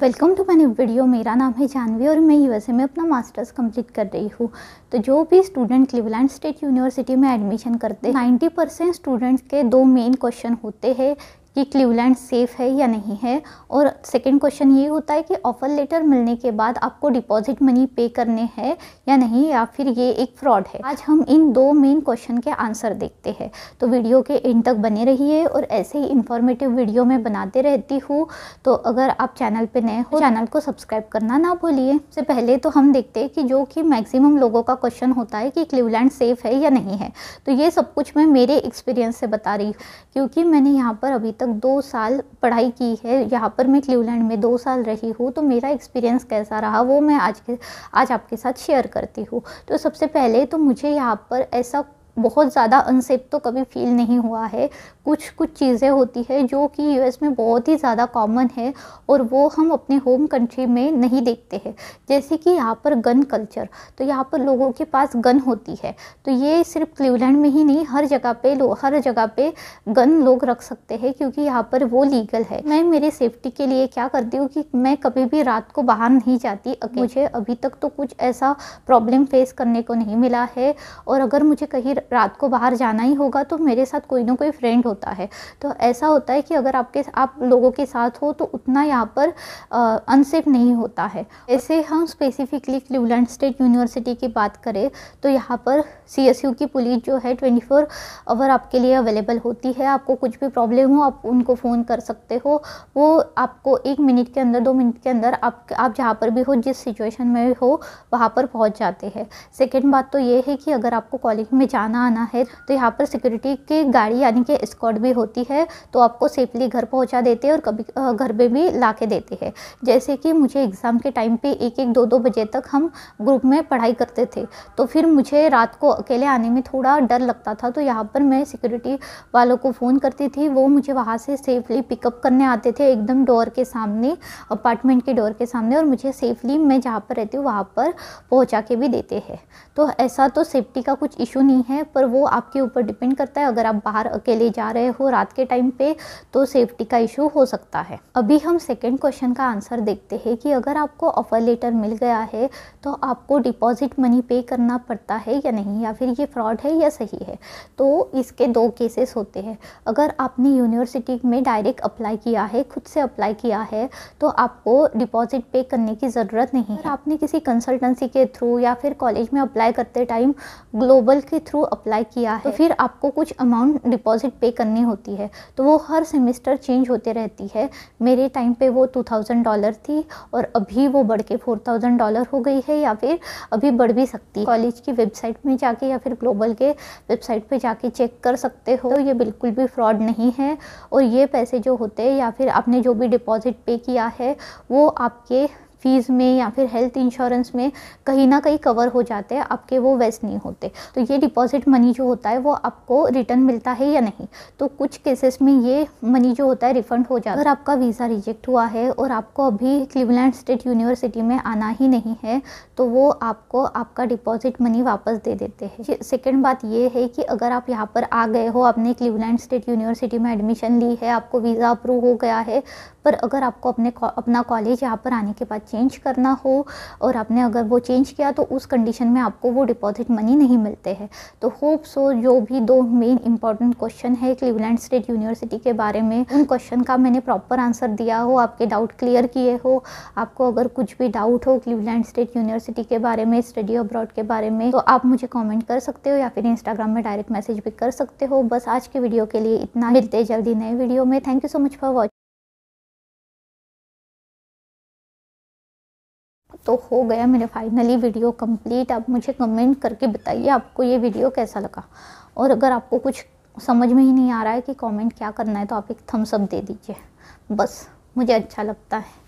welcome to my video मेरा नाम है जानवी और मैं यूएसए में अपना मास्टर्स कंप्लीट कर रही हूँ तो जो भी स्टूडेंट क्लीवलैंड स्टेट यूनिवर्सिटी में एडमिशन करते हैं 90 परसेंट स्टूडेंट्स के दो मेन क्वेश्चन होते हैं कि क्लीवलैंड सेफ़ है या नहीं है और सेकंड क्वेश्चन ये होता है कि ऑफ़र लेटर मिलने के बाद आपको डिपॉजिट मनी पे करने हैं या नहीं या फिर ये एक फ्रॉड है आज हम इन दो मेन क्वेश्चन के आंसर देखते हैं तो वीडियो के एंड तक बने रहिए और ऐसे ही इंफॉर्मेटिव वीडियो मैं बनाते रहती हूँ तो अगर आप चैनल पर नए हो चैनल को सब्सक्राइब करना ना भूलिए सबसे पहले तो हम देखते हैं कि जो कि मैक्सिमम लोगों का क्वेश्चन होता है कि क्लीवलैंड सेफ़ है या नहीं है तो ये सब कुछ मैं मेरे एक्सपीरियंस से बता रही हूँ क्योंकि मैंने यहाँ पर अभी तक तक दो साल पढ़ाई की है यहाँ पर मैं क्लीवलैंड में दो साल रही हूँ तो मेरा एक्सपीरियंस कैसा रहा वो मैं आज के आज आपके साथ शेयर करती हूँ तो सबसे पहले तो मुझे यहाँ पर ऐसा बहुत ज़्यादा अनसेफ तो कभी फील नहीं हुआ है कुछ कुछ चीज़ें होती है जो कि यूएस में बहुत ही ज़्यादा कॉमन है और वो हम अपने होम कंट्री में नहीं देखते हैं जैसे कि यहाँ पर गन कल्चर तो यहाँ पर लोगों के पास गन होती है तो ये सिर्फ क्लीवलैंड में ही नहीं हर जगह पे हर जगह पे गन लोग रख सकते हैं क्योंकि यहाँ पर वो लीगल है मैं मेरे सेफ्टी के लिए क्या करती हूँ कि मैं कभी भी रात को बाहर नहीं जाती मुझे अभी तक तो कुछ ऐसा प्रॉब्लम फेस करने को नहीं मिला है और अगर मुझे कहीं रात को बाहर जाना ही होगा तो मेरे साथ कोई ना कोई फ्रेंड होता है तो ऐसा होता है कि अगर आपके आप लोगों के साथ हो तो उतना यहाँ पर अनसेफ नहीं होता है ऐसे हम स्पेसिफिकली क्लिवलैंड स्टेट यूनिवर्सिटी की बात करें तो यहाँ पर सी की पुलिस जो है ट्वेंटी फोर आवर आपके लिए अवेलेबल होती है आपको कुछ भी प्रॉब्लम हो आप उनको फ़ोन कर सकते हो वो आपको एक मिनट के अंदर दो मिनट के अंदर आप आप जहाँ पर भी हो जिस सिचुएशन में हो वहाँ पर पहुँच जाते हैं सेकेंड बात तो ये है कि अगर आपको कॉलेज में जाना थाना आना है तो यहाँ पर सिक्योरिटी की गाड़ी यानी कि स्कॉट भी होती है तो आपको सेफली घर पहुँचा देते हैं और कभी घर पर भी ला के देते हैं जैसे कि मुझे एग्ज़ाम के टाइम पर एक एक दो दो बजे तक हम ग्रुप में पढ़ाई करते थे तो फिर मुझे रात को अकेले आने में थोड़ा डर लगता था तो यहाँ पर मैं सिक्योरिटी वालों को फ़ोन करती थी वो मुझे वहाँ से सेफली पिकअप करने आते थे एकदम डोर के सामने अपार्टमेंट के डोर के सामने और मुझे सेफली मैं जहाँ पर रहती हूँ वहाँ पर पहुँचा के भी देते हैं तो ऐसा तो सेफ्टी का कुछ इशू नहीं है पर वो आपके ऊपर डिपेंड करता है अगर आप बाहर अकेले जा रहे हो रात के टाइम पे तो सेफ्टी का इशू हो सकता है अभी हम सेकेंड क्वेश्चन का आंसर देखते हैं कि अगर आपको ऑफर लेटर मिल गया है तो आपको डिपॉजिट मनी पे करना पड़ता है या नहीं या फिर ये फ्रॉड है या सही है तो इसके दो केसेस होते हैं अगर आपने यूनिवर्सिटी में डायरेक्ट अप्लाई किया है खुद से अप्लाई किया है तो आपको डिपॉजिट पे करने की ज़रूरत नहीं है आपने किसी कंसल्टेंसी के थ्रू या फिर कॉलेज में अप्लाई करते टाइम ग्लोबल के थ्रू अप्लाई किया तो है तो फिर आपको कुछ अमाउंट डिपॉजिट पे करनी होती है तो वो हर सेमेस्टर चेंज होते रहती है मेरे टाइम पे वो टू थाउजेंड डॉलर थी और अभी वो बढ़ के फोर थाउजेंड डॉलर हो गई है या फिर अभी बढ़ भी सकती है कॉलेज की वेबसाइट में जाके या फिर ग्लोबल के वेबसाइट पर जाके चेक कर सकते हो तो ये बिल्कुल भी फ्रॉड नहीं है और ये पैसे जो होते हैं या फिर आपने जो भी डिपॉजिट पे किया है वो आपके फ़ीस में या फिर हेल्थ इंश्योरेंस में कहीं ना कहीं कवर हो जाते हैं आपके वो वेस्ट नहीं होते तो ये डिपॉजिट मनी जो होता है वो आपको रिटर्न मिलता है या नहीं तो कुछ केसेस में ये मनी जो होता है रिफंड हो जाता है अगर आपका वीज़ा रिजेक्ट हुआ है और आपको अभी क्लिवलैंड स्टेट यूनिवर्सिटी में आना ही नहीं है तो वो आपको आपका डिपॉजिट मनी वापस दे देते हैं सेकेंड बात ये है कि अगर आप यहाँ पर आ गए हो आपने क्लिवलैंड स्टेट यूनिवर्सिटी में एडमिशन ली है आपको वीज़ा अप्रूव हो गया है पर अगर आपको अपने अपना कॉलेज यहाँ पर आने के बाद चेंज करना हो और आपने अगर वो चेंज किया तो उस कंडीशन में आपको वो डिपॉजिट मनी नहीं मिलते हैं तो होप सो जो भी दो मेन इंपॉर्टेंट क्वेश्चन है क्लीवलैंड स्टेट यूनिवर्सिटी के बारे में उन क्वेश्चन का मैंने प्रॉपर आंसर दिया हो आपके डाउट क्लियर किए हो आपको अगर कुछ भी डाउट हो क्लीवलैंड स्टेट यूनिवर्सिटी के बारे में स्टडी अब्रॉड के बारे में तो आप मुझे कॉमेंट कर सकते हो या फिर इंस्टाग्राम में डायरेक्ट मैसेज भी कर सकते हो बस आज के वीडियो के लिए इतना मिलते जल्दी नए वीडियो में thank you so much for watching तो हो गया मेरे फाइनली वीडियो कंप्लीट आप मुझे कमेंट करके बताइए आपको ये वीडियो कैसा लगा और अगर आपको कुछ समझ में ही नहीं आ रहा है कि कमेंट क्या करना है तो आप एक थम्सअप दे दीजिए बस मुझे अच्छा लगता है